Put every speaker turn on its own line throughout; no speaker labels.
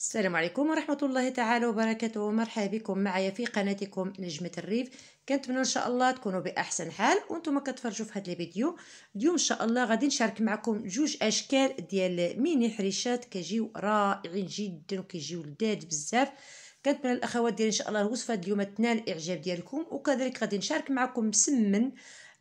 السلام عليكم ورحمة الله تعالى وبركاته ومرحبا بكم معايا في قناتكم نجمة الريف كنتمنى ان شاء الله تكونوا بأحسن حال وانتم كتفرجوا في هذا الفيديو اليوم ان شاء الله غادي نشارك معكم جوج اشكال ديال ميني حريشات كيجيو رائعين جدا وكيجيو لذاذ بزاف كنتمنى الاخوات ديالي ان شاء الله الوصفه اليوم تنال الاعجاب ديالكم وكذلك غادي نشارك معكم مسمن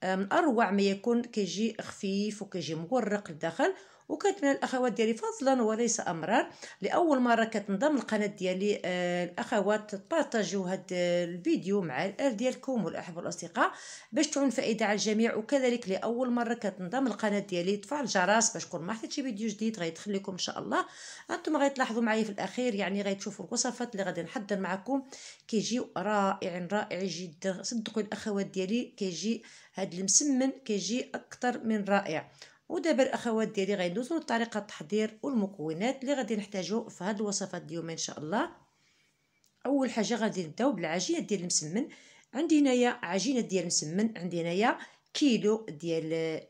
من اروع ما يكون كيجي خفيف وكيجي مورق للداخل وكانت من الاخوات ديالي فضلا وليس امرا لاول مره كتنضم القناه ديالي آه، الاخوات بارطاجيو هذا آه، الفيديو مع الاهل ديالكم والاحباب والاصدقاء باش تعون فائده على الجميع وكذلك لاول مره كتنضم القناه ديالي تفعل الجرس باش كل ما حطيت شي فيديو جديد غيدخل لكم ان شاء الله انتم غتلاحظوا معايا في الاخير يعني غتشوفوا الوصفات اللي غادي نحضر معكم كيجيو رائع رائع جدا صدقوا الاخوات ديالي كيجي هاد المسمن كيجي اكثر من رائع ودابا الاخوات ديالي غندوزو لطريقه التحضير والمكونات اللي غادي نحتاجو في هذه الوصفات اليوم ان شاء الله اول حاجه غادي نبداو بالعجينه ديال المسمن عندي هنايا عجينه ديال المسمن عندي هنايا كيلو ديال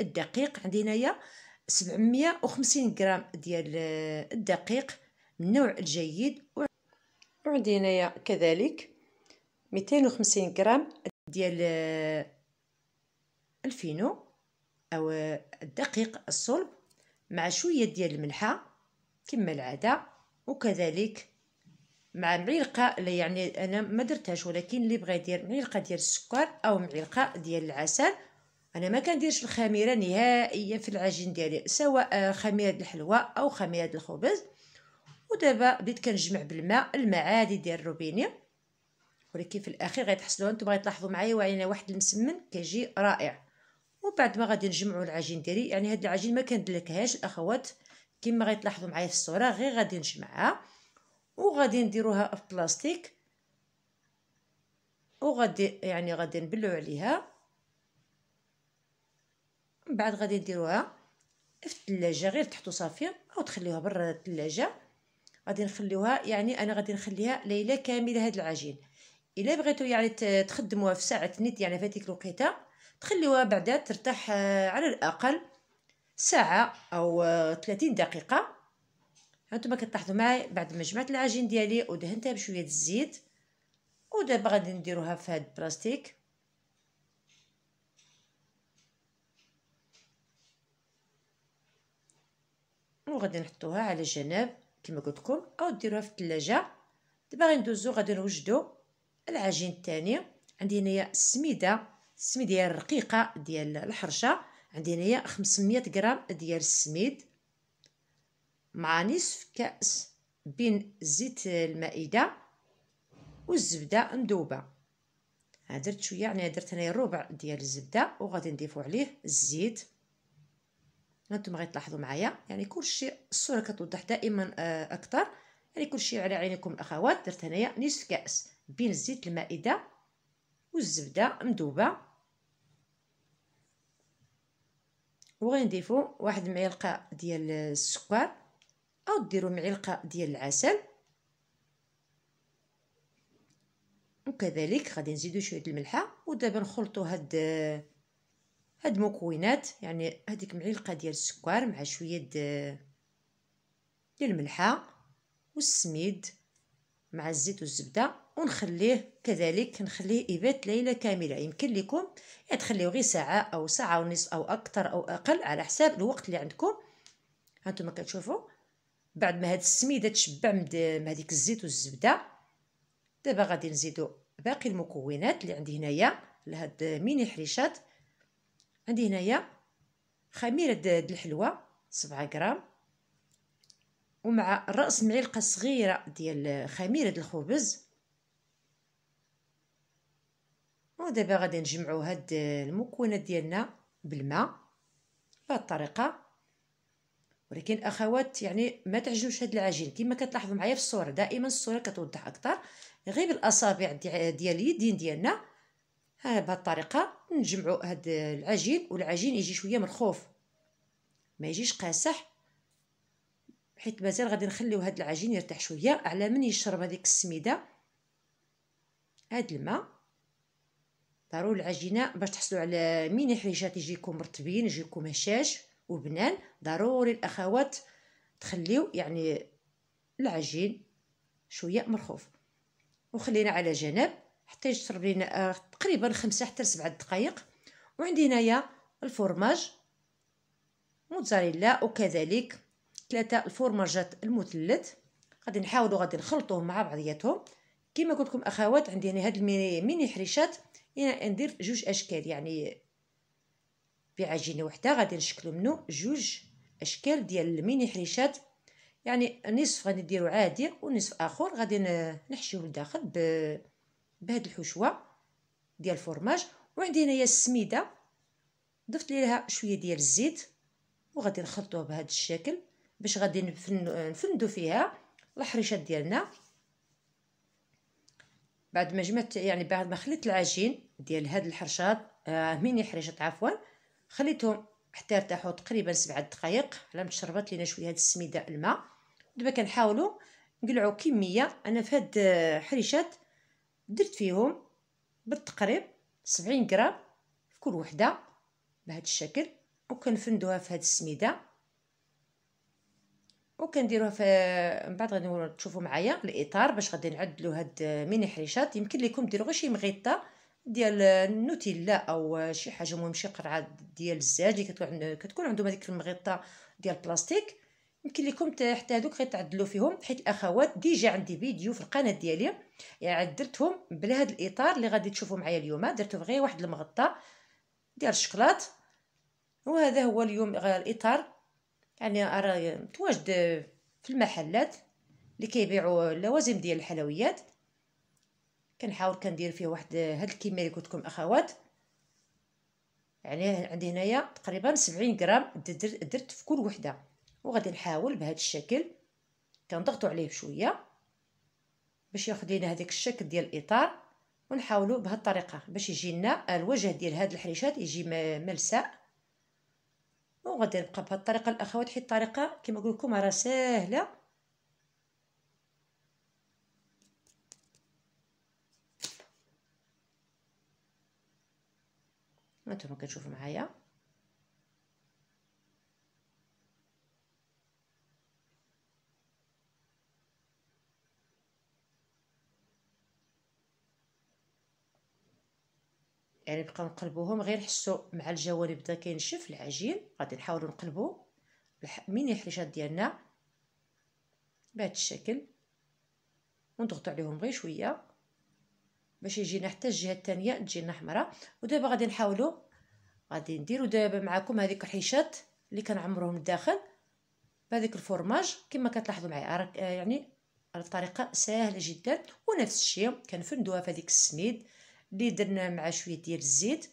الدقيق عندي هنايا 750 غرام ديال الدقيق من النوع الجيد وعندي هنايا كذلك 250 غرام ديال الفينو أو الدقيق الصلب مع شوية ديال الملحة كما العادة وكذلك مع معلقة يعني أنا ما درتهاش ولكن اللي بغى يدير معلقة ديال السكر أو معلقة ديال العسل انا ما كنديرش الخميره نهائيا في العجين ديالي سواء خميره الحلوى او خميره الخبز ودابا بديت كنجمع بالماء المعادي ديال الروبيني ولكن في الاخير غتحصلوا نتوما غتلاحظوا معايا وعينا واحد المسمن كيجي رائع وبعد بعد ما غادي نجمعوا العجين ديالي يعني هاد العجين ما كندلكهاش الاخوات كما غيتلاحظوا معايا في الصوره غير غادي نجمعها وغادي نديروها في بلاستيك وغادي يعني غادي نبلعوا عليها من بعد غادي نديروها في الثلاجه غير تحطو صافي او تخليوها برا الثلاجه غادي نخليوها يعني انا غادي نخليها ليله كامله هاد العجين الا بغيتو يعني تخدموها في ساعه نيت يعني في هذيك الوقيته تخليوها بعدا ترتاح آه، على الاقل ساعه او 30 آه، دقيقه هانتوما كتلاحظوا معايا بعد ما جمعت العجين ديالي ودهنتها بشويه الزيت ودابا غادي نديروها في هاد البلاستيك وغادي نحطوها على جنب كما قلت لكم او ديروها في الثلاجه دابا غندوزو غادي نوجدو العجين الثاني عندي هنايا السميده السميد ديال الرقيقه ديال الحرشه عندي هنايا 500 غرام ديال السميد مع نصف كاس بين زيت المائده والزبده مذوبه درت شويه يعني درت هنايا ربع ديال الزبده وغادي نضيفو عليه الزيت هانتوما غتلاحظوا معايا يعني كلشي الصوره كتوضح دائما آه، اكثر يعني كلشي على عينيكم الاخوات درت هنايا نصف كاس بين زيت المائده والزبده مذوبه وغنضيفو واحد معلقه ديال السكر او ديروا معلقه ديال العسل وكذلك غادي نزيدو شويه الملحه ودابا نخلطو هاد هاد المكونات يعني هذيك معلقه ديال السكر مع شويه ديال الملحه والسميد مع الزيت والزبده ونخليه كذلك نخليه يبات ليله كامله يمكن لكم يعني تخليه غير ساعه او ساعه ونصف او اكثر او اقل على حساب الوقت اللي عندكم هانتوما كتشوفوا بعد ما هاد السميده تشبع من هذيك الزيت والزبده دابا غادي نزيدو باقي المكونات اللي عندي هنايا لهاد ميني حريشات عندي هنايا خميره د الحلوه 7 غرام ومع راس معلقه صغيره ديال خميره الخبز ودابا غادي نجمعوا هاد المكونات ديالنا بالماء بهاد الطريقه ولكن اخوات يعني ما تعجنوش هاد العجين كما كتلاحظوا معايا في الصوره دائما الصوره كتوضح اكثر غير بالاصابع ديال اليدين ديالنا ها بهاد الطريقه نجمعوا هاد العجين والعجين يجي شويه مرخوف ما يجيش قاسح حيت مازال غادي نخليو هاد العجين يرتاح شويه على من يشرب هذيك السميده هاد الماء ضروري العجينه باش تحصلوا على ميني حريشات يجيكم مرتبين يجيكم هشاش وبنان ضروري الاخوات تخليو يعني العجين شويه مرخوف وخلينا على جنب حتى يشرب لينا آه، تقريبا خمسة حتى سبعة دقائق وعندي هنايا الفرماج موتزاريلا وكذلك ثلاثة الفورماجات المثلث غادي نحاولوا غادي نخلطوهم مع بعضياتهم كما قلت لكم اخوات عندي هنا هاد الميني حريشات يعني ندير جوج اشكال يعني بعجينه وحده غادي نشكلوا منه جوج اشكال ديال الميني حريشات يعني نصف غادي نديرو عادي ونصف اخر غادي نحشيوه لداخل بهاد الحشوه ديال الفرماج وعندي هنايا السميده ضفت ليها شويه ديال الزيت وغادي نخلطوه بهذا الشكل باش غادي نفندو فيها الحريشات ديالنا بعد ما جمعت يعني بعد ما خليت العجين ديال هاد الحرشات آه ميني حريشات عفوا خليتهم حتى يرتاحوا تقريبا سبعة دقائق على ما تشربت لينا شويه هاد السميده الماء دابا كنحاولوا نقلعوا كميه انا في هاد الحريشات درت فيهم بالتقريب 70 غرام في كل وحده بهاد الشكل وكنفندوها في هاد السميده وكنديروها في من بعد غادي تشوفوا معايا الاطار باش غادي نعدلوا هاد ميني حريشات يمكن ليكم ديروا غير شي مغطى ديال النوتيلا او شي حاجه المهم شي قرعه ديال الزاج اللي كتكون كتكون عندهم هذيك المغطى ديال البلاستيك يمكن لكم حتى هذوك غير تعدلوا فيهم حيت الاخوات ديجا عندي فيديو في القناه ديالي يعني عدلتهم بلا هاد الاطار اللي غادي تشوفوا معايا اليوم درتو غير واحد المغطى ديال الشكلاط وهذا هو اليوم الاطار يعني راه متواجد في المحلات اللي كيبيعوا اللوازم ديال الحلويات كنحاول كندير فيه واحد هاد الكميه اللي قلت لكم اخوات يعني عندي هنايا تقريبا 70 غرام درت في كل وحده وغادي نحاول بهذا الشكل كنضغطوا عليه بشويه باش ياخذ لينا هذاك الشكل ديال الاطار ونحاولوا بهذه الطريقه باش يجي لنا الوجه ديال هاد الحريشات يجي ملساء وغادي نبقى بهاد الطريقه الاخوات حيت الطريقه كما قلت لكم راه ساهله هانتوما كتشوفوا معايا يعني نبقاو نقلبوهم غير حسو مع الجوانب بدا كينشف العجين غادي نحاولو نقلبو من الحريشات ديالنا بهذا الشكل ونضغطو عليهم غير شويه باش يجينا حتى الجهه الثانيه تجينا حمراء ودابا غادي نحاولو غادي نديرو دابا معكم هذيك الحيشات اللي كنعمروهم الداخل بهذيك الفورماج كما كتلاحظوا معايا يعني الطريقه سهله جدا ونفس الشيء كنفندوها في هذيك السميد اللي درنا مع شويه ديال الزيت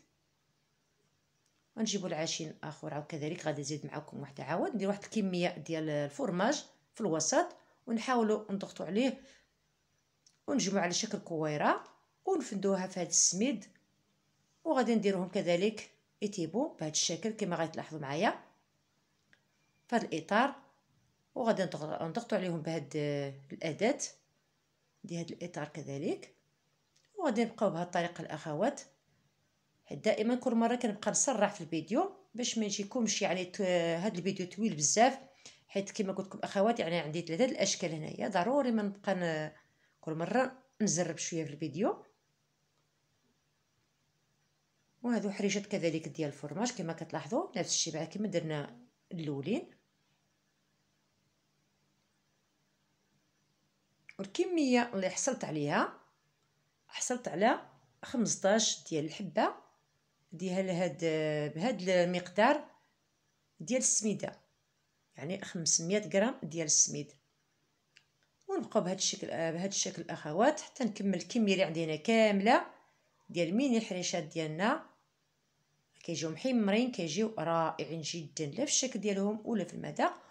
غنجيبوا العجين اخر او كذلك غادي نزيد معكم واحد عاود ندير واحد الكميه ديال الفرماج في الوسط ونحاولوا نضغطوا عليه ونجمعوا على شكل كويره ونفندوها في هذا السميد وغادي نديروهم كذلك يتيبوا بهذا الشكل كما غتلاحظوا معايا في هذا الاطار وغادي نضغطوا عليهم بهاد الاداه ديال هذا الاطار كذلك وغادي نبقاو بهذه الطريقه الاخوات دائما كل مره كنبقى نسرع في الفيديو باش ما يجيكمش يعني هذا الفيديو طويل بزاف حيت كما قلت لكم اخوات يعني عندي ثلاثه الاشكال هنايا ضروري ما نبقى كل مره نزرب شويه في الفيديو وهذو حريشات كذلك ديال الفرماج كما كتلاحظوا نفس الشيء بعد كما درنا الاولين والكميه اللي حصلت عليها حصلت على 15 ديال الحبه ديال هاد بهاد المقدار ديال السميده يعني 500 غرام ديال السميد ونبقاو بهاد الشكل بهاد الشكل اخوات حتى نكمل الكميه اللي عندنا كامله ديال ميني الحريشات ديالنا كيجيو محمرين كيجيو رائعين جدا لا في الشكل ديالهم ولا في المذاق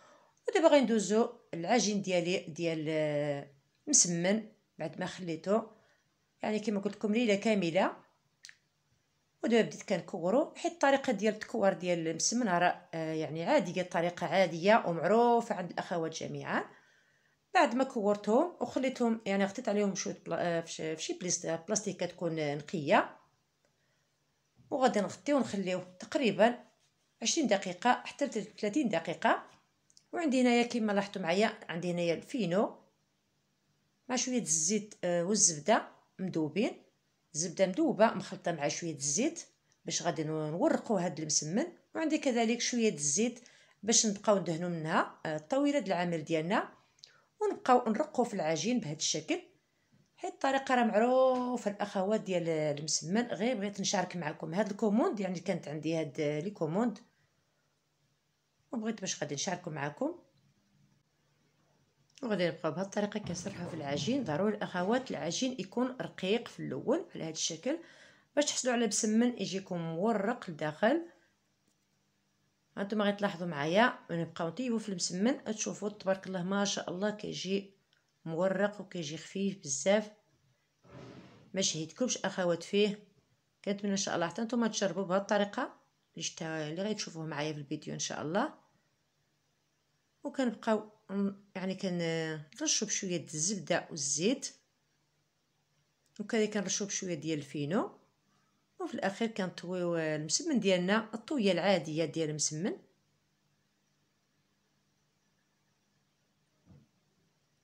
ودابا غندوزو العجين ديالي ديال مسمن بعد ما خليته يعني كما قلت لكم ليله كامله ودابا بديت كنكورو حيت الطريقه ديال التكوار ديال المسمن راه آه، يعني عاديه طريقه عاديه ومعروفه عند الاخوات جميعا بعد ما كورتهم وخليتهم يعني غطيت عليهم شويه بلا آه، في شي بلاستيكه آه، تكون نقيه وغادي نغطيو ونخليو تقريبا 20 دقيقه حتى 30 دقيقه وعندي هنايا كما لاحظتوا معايا عندي هنايا الفينو مع شويه الزيت والزبده مذوبين زبده مذوبه مخلطه مع شويه الزيت باش غادي نورقوا هاد المسمن وعندي كذلك شويه الزيت باش نبقاو ندهنوا منها آه، طويله العمل ديالنا ونبقاو نرقوا في العجين بهذا الشكل حيت الطريقه راه معروفه الاخوات ديال المسمن غير بغيت نشارك معكم هاد الكوموند يعني كانت عندي هاد لي كوموند وبغيت باش غادي نشاركو معكم وغادي نبقاو بهاد الطريقه كنسرحو في العجين ضروري الاخوات العجين يكون رقيق في الاول على هذا الشكل باش تحصلوا على بسمن يجيكم مورق لداخل هانتوما غتلاحظوا معايا ونبقاو نطيبو في المسمن تشوفوا تبارك الله ما شاء الله كيجي مورق وكيجي خفيف بزاف ما شهيتكمش اخوات فيه كنتمنى ان شاء الله حتى نتوما تجربوا بهذه الطريقه اللي شتا اللي غتشوفوه معايا في الفيديو ان شاء الله وكنبقاو يعني آه، كنرشو بشويه د الزبده والزيت وكذلك كنرشو بشويه ديال الفينو وفي الاخير كنطويو آه، المسمن ديالنا الطويه العاديه ديال المسمن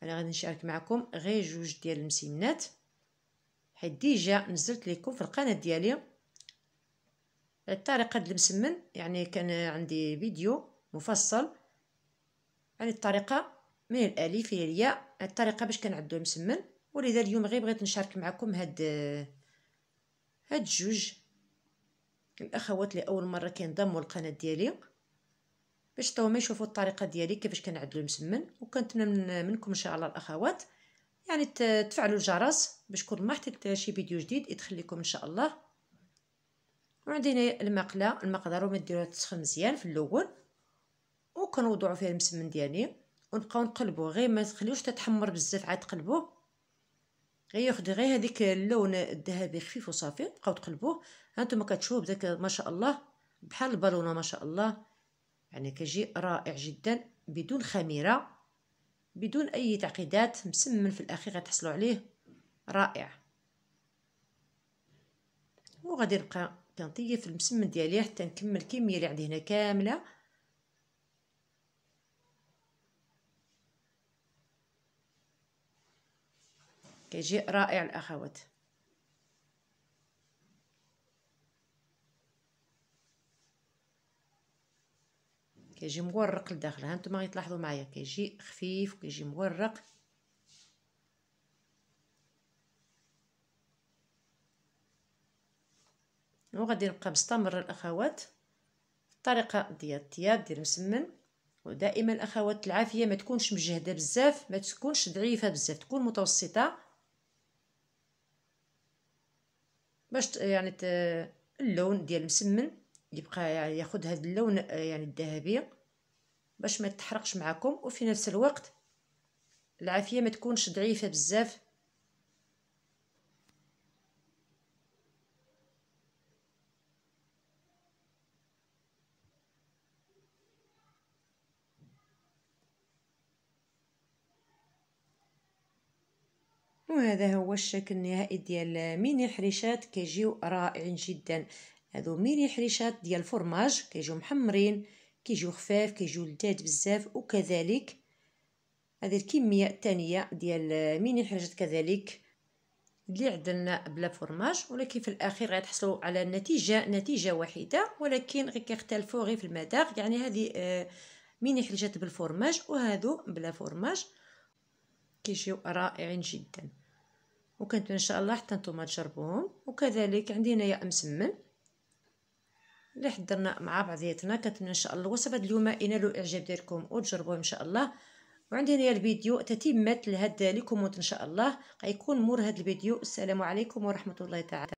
انا غادي نشارك معكم غير جوج ديال المسمنات حيت ديجا نزلت لكم في القناه ديالي الطريقه ديال المسمن يعني كان عندي فيديو مفصل يعني الطريقة من الألف إلى الياء الطريقة باش كنعدو المسمن ولذا اليوم غير بغيت نشارك معكم هاد هاد جوج الأخوات اللي أول مرة كينضموا للقناة ديالي باش توا ما يشوفوا الطريقة ديالي كيفاش كنعدو المسمن وكنتمنى من منكم إن شاء الله الأخوات يعني تفعلوا الجرس باش كل ما حطيت شي فيديو جديد يدخل لكم إن شاء الله وعندي هنا المقله المقدره وما ديروها تسخن مزيان في الاول وكنوضعو فيه المسمن ديالي ونبقاو نقلبوه غير ما تخليوش تتحمر بزاف عاد تقلبوه غير ياخذ غير هذيك اللون الذهبي خفيف وصافي بقاو تقلبوه هانتوما كتشوفوا بداك ما شاء الله بحال البالونه ما شاء الله يعني كيجي رائع جدا بدون خميره بدون اي تعقيدات مسمن في الاخير غتحصلوا عليه رائع وغادي نبقى كنطيب المسمن ديالي حتى نكمل الكميه اللي عندي هنا كامله كيجي رائع الاخوات كيجي مورق لداخل هانتوما غتلاحظوا معايا كيجي خفيف وكيجي مورق وغادي نبقى مستمره الاخوات الطريقه ديال الثياب ديال مسمن ودائما الاخوات العافيه ما تكونش مجهده بزاف ما تكونش ضعيفه بزاف تكون متوسطه باش يعني اللون ديال المسمن يبقى يعني ياخذ هذا اللون آه، يعني الذهبي باش ما تحرقش معكم وفي نفس الوقت العافيه ما تكونش ضعيفه بزاف وهذا هو الشكل النهائي ديال ميني حريشات كيجيو رائعين جدا هادو ميني حريشات ديال الفرماج كيجيو محمرين كيجيو خفاف كيجيو لذاد بزاف وكذلك هذه الكميه الثانيه ديال ميني حريشات كذلك اللي عدلنا بلا فرماج ولكن في الاخير غتحصلوا على نتيجه نتيجه واحده ولكن غير كيختلفوا غير في المذاق يعني هذه آه، ميني حريشات بالفرماج وهذو بلا فرماج كيجيو رائعين جدا وكنتمنى ان شاء الله حتى نتوما تجربوهم وكذلك عندي هنايا مسمن اللي حضرنا مع بعضياتنا كنتمنى ان شاء الله الوصفه اليوم ينالوا الاعجاب ديالكم وتجربوه ان شاء الله وعندي هنايا الفيديو تتمه لهذا لي ان شاء الله غيكون مور هذا الفيديو السلام عليكم ورحمه الله تعالى